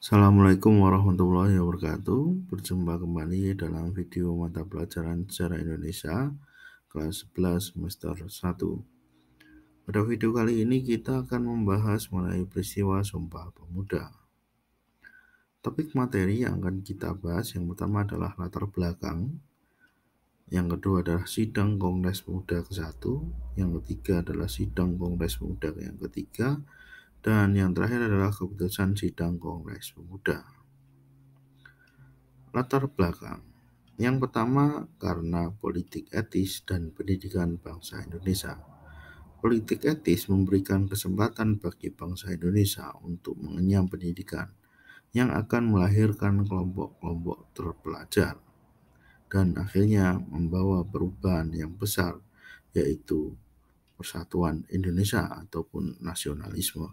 Assalamualaikum warahmatullahi wabarakatuh. Berjumpa kembali dalam video mata pelajaran sejarah Indonesia kelas 11 semester 1. Pada video kali ini kita akan membahas mengenai peristiwa Sumpah Pemuda. Topik materi yang akan kita bahas yang pertama adalah latar belakang, yang kedua adalah sidang Kongres Pemuda ke-1, yang ketiga adalah sidang Kongres Pemuda yang ketiga, dan yang terakhir adalah keputusan sidang Kongres Pemuda. Latar belakang. Yang pertama karena politik etis dan pendidikan bangsa Indonesia. Politik etis memberikan kesempatan bagi bangsa Indonesia untuk mengenyam pendidikan yang akan melahirkan kelompok-kelompok terpelajar dan akhirnya membawa perubahan yang besar yaitu persatuan Indonesia ataupun nasionalisme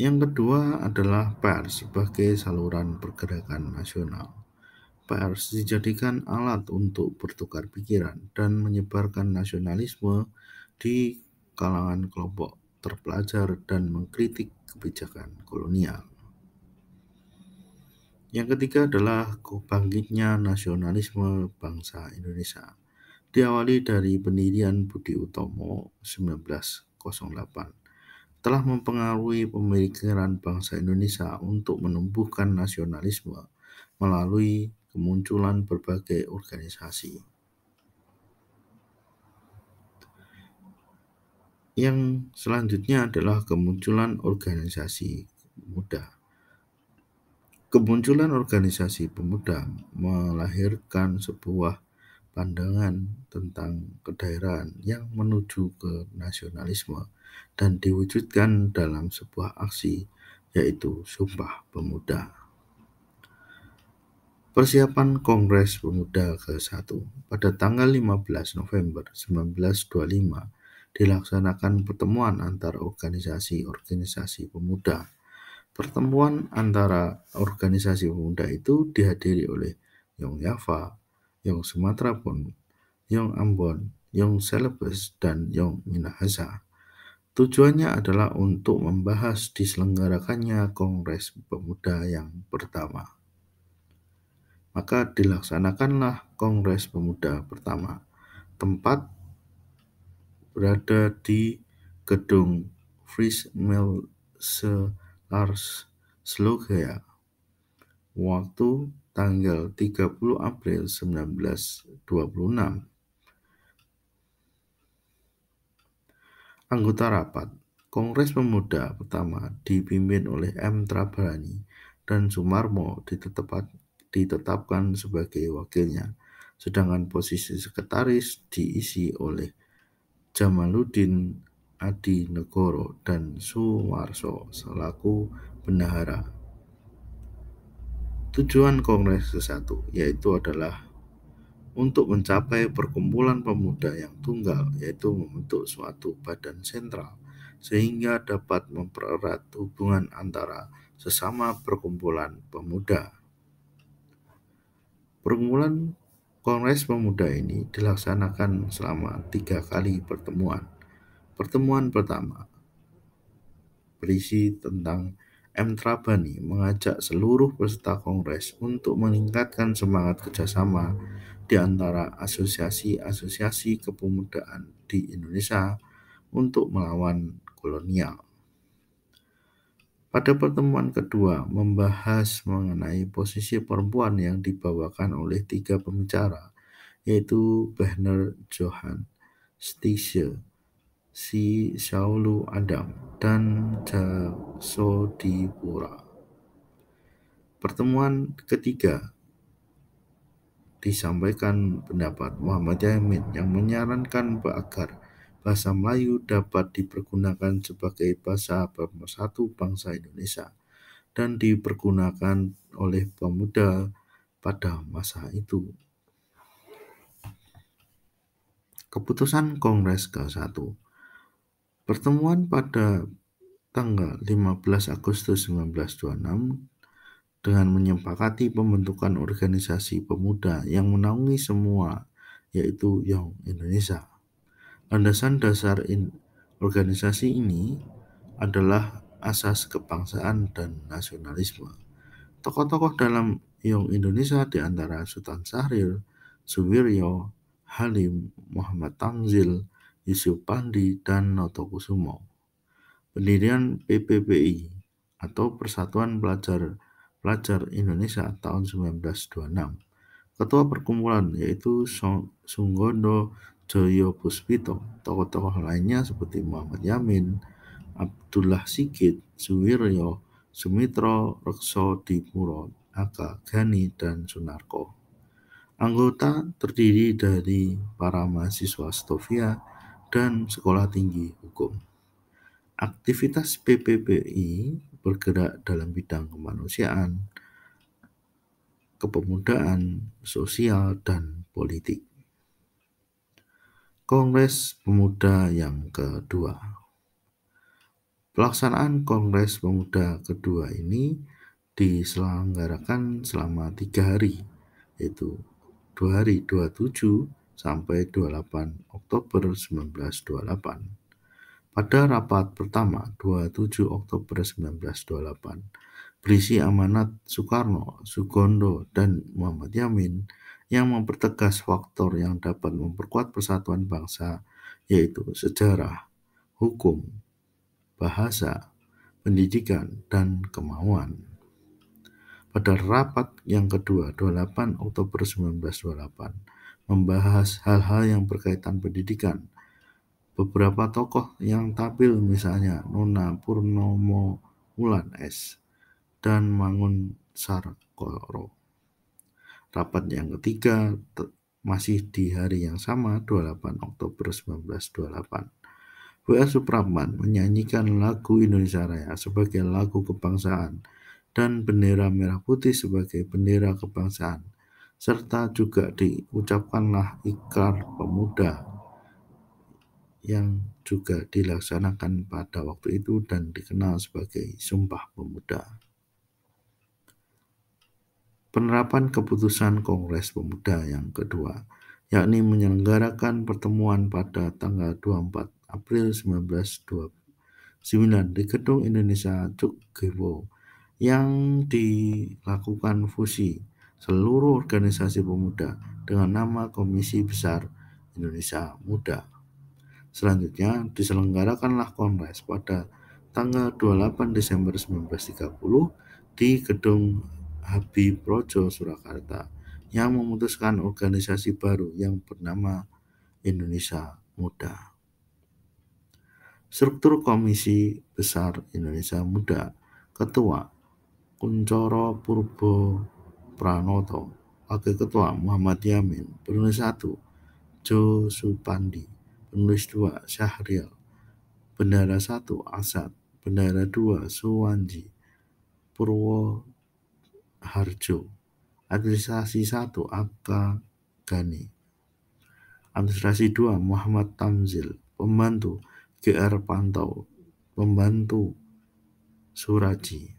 Yang kedua adalah pers sebagai saluran pergerakan nasional. Pers dijadikan alat untuk bertukar pikiran dan menyebarkan nasionalisme di kalangan kelompok terpelajar dan mengkritik kebijakan kolonial. Yang ketiga adalah kebangkitnya nasionalisme bangsa Indonesia. Diawali dari pendirian Budi Utomo 1908 telah mempengaruhi pemikiran bangsa Indonesia untuk menumbuhkan nasionalisme melalui kemunculan berbagai organisasi. Yang selanjutnya adalah kemunculan organisasi muda. Kemunculan organisasi pemuda melahirkan sebuah pandangan tentang kedaerahan yang menuju ke nasionalisme dan diwujudkan dalam sebuah aksi, yaitu Sumpah Pemuda. Persiapan Kongres Pemuda ke-1 pada tanggal 15 November 1925 dilaksanakan pertemuan antara organisasi-organisasi pemuda. Pertemuan antara organisasi pemuda itu dihadiri oleh Yong Yava, Yong Sumatera Pun, Yong Ambon, Yong Celebes, dan Yong Minahasa. Tujuannya adalah untuk membahas diselenggarakannya Kongres Pemuda yang pertama. Maka dilaksanakanlah Kongres Pemuda pertama. Tempat berada di Gedung Frismelse Lars Slovakia. Waktu tanggal 30 April 1926 Anggota rapat, Kongres Pemuda pertama dipimpin oleh M. Trabrani dan Sumarmo ditetapkan, ditetapkan sebagai wakilnya, sedangkan posisi sekretaris diisi oleh Jamaluddin Adi Negoro dan Sumarso selaku bendahara. Tujuan Kongres ke-1 yaitu adalah untuk mencapai perkumpulan pemuda yang tunggal, yaitu membentuk suatu badan sentral, sehingga dapat mempererat hubungan antara sesama perkumpulan pemuda. Perkumpulan Kongres Pemuda ini dilaksanakan selama tiga kali pertemuan. Pertemuan pertama berisi tentang M. Trabani mengajak seluruh peserta kongres untuk meningkatkan semangat kerjasama di antara asosiasi-asosiasi kepemudaan di Indonesia untuk melawan kolonial. Pada pertemuan kedua, membahas mengenai posisi perempuan yang dibawakan oleh tiga pembicara, yaitu Behner Johan, Stiesel, Si Shaulu Adam, dan Jasodipura. Pertemuan ketiga, disampaikan pendapat Muhammad Yamin yang menyarankan agar bahasa Melayu dapat dipergunakan sebagai bahasa pemersatu bangsa Indonesia dan dipergunakan oleh pemuda pada masa itu. Keputusan Kongres ke-1 Pertemuan pada tanggal 15 Agustus 1926 dengan menyepakati pembentukan organisasi pemuda yang menaungi semua, yaitu Young Indonesia. Landasan dasar in organisasi ini adalah asas kebangsaan dan nasionalisme. Tokoh-tokoh dalam Young Indonesia di antara Sultan Syahrir, Suwiryo, Halim, Muhammad Tangzil, Yusuf Pandi, dan Noto Kusumo. Pendirian PPPI atau Persatuan Pelajar Pelajar Indonesia tahun 1926. Ketua perkumpulan yaitu Sunggondo Joyo Puspito. Tokoh-tokoh lainnya seperti Muhammad Yamin, Abdullah Sigit, Suwiryo, Sumitro, Rekso Dipuro, Aga Gani, dan Sunarko. Anggota terdiri dari para mahasiswa Stofia dan Sekolah Tinggi Hukum. Aktivitas PPPI bergerak dalam bidang kemanusiaan, kepemudaan, sosial, dan politik. Kongres Pemuda yang kedua Pelaksanaan Kongres Pemuda kedua ini diselenggarakan selama tiga hari, yaitu dua hari 27 sampai 28 Oktober 1928 pada rapat pertama 27 Oktober 1928 berisi amanat Soekarno, Sugondo, dan Muhammad Yamin yang mempertegas faktor yang dapat memperkuat persatuan bangsa yaitu sejarah, hukum, bahasa, pendidikan, dan kemauan. Pada rapat yang kedua 28 Oktober 1928 membahas hal-hal yang berkaitan pendidikan, beberapa tokoh yang tampil misalnya Nona Purnomo Wulan S dan Mangun Sarkoro. Rapat yang ketiga masih di hari yang sama 28 Oktober 1928. W.S. Supraman menyanyikan lagu Indonesia Raya sebagai lagu kebangsaan dan bendera merah putih sebagai bendera kebangsaan serta juga diucapkanlah ikrar pemuda yang juga dilaksanakan pada waktu itu dan dikenal sebagai Sumpah Pemuda. Penerapan keputusan Kongres Pemuda yang kedua, yakni menyelenggarakan pertemuan pada tanggal 24 April 1929 di Gedung Indonesia Cukgewo yang dilakukan fusi seluruh organisasi pemuda dengan nama Komisi Besar Indonesia Muda. Selanjutnya, diselenggarakanlah Kongres pada tanggal 28 Desember 1930 di Gedung Habib Projo, Surakarta yang memutuskan organisasi baru yang bernama Indonesia Muda. Struktur Komisi Besar Indonesia Muda Ketua Kuncoro Purbo Pranoto Wakil Ketua Muhammad Yamin Brunei 1 Jo Supandi penulis 2 Syahril, bendara 1 Asad, bendara 2 Suwanji, Purwo Harjo, administrasi 1 Akka Gani, administrasi 2 Muhammad Tamzil, pembantu GR Pantau, pembantu Suraji.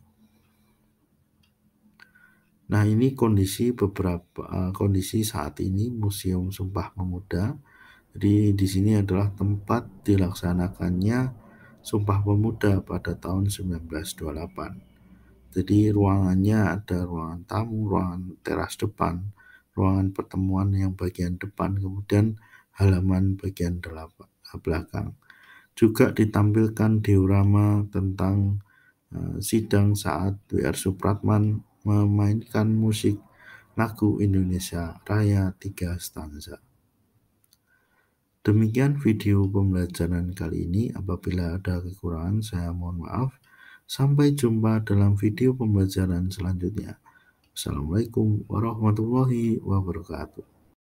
Nah, ini kondisi beberapa eh, kondisi saat ini Museum Sumpah Pemuda jadi di sini adalah tempat dilaksanakannya Sumpah Pemuda pada tahun 1928. Jadi ruangannya ada ruangan tamu, ruangan teras depan, ruangan pertemuan yang bagian depan, kemudian halaman bagian belakang. Juga ditampilkan diorama tentang eh, sidang saat W.R. Supratman memainkan musik lagu Indonesia Raya tiga stanza. Demikian video pembelajaran kali ini. Apabila ada kekurangan, saya mohon maaf. Sampai jumpa dalam video pembelajaran selanjutnya. Assalamualaikum warahmatullahi wabarakatuh.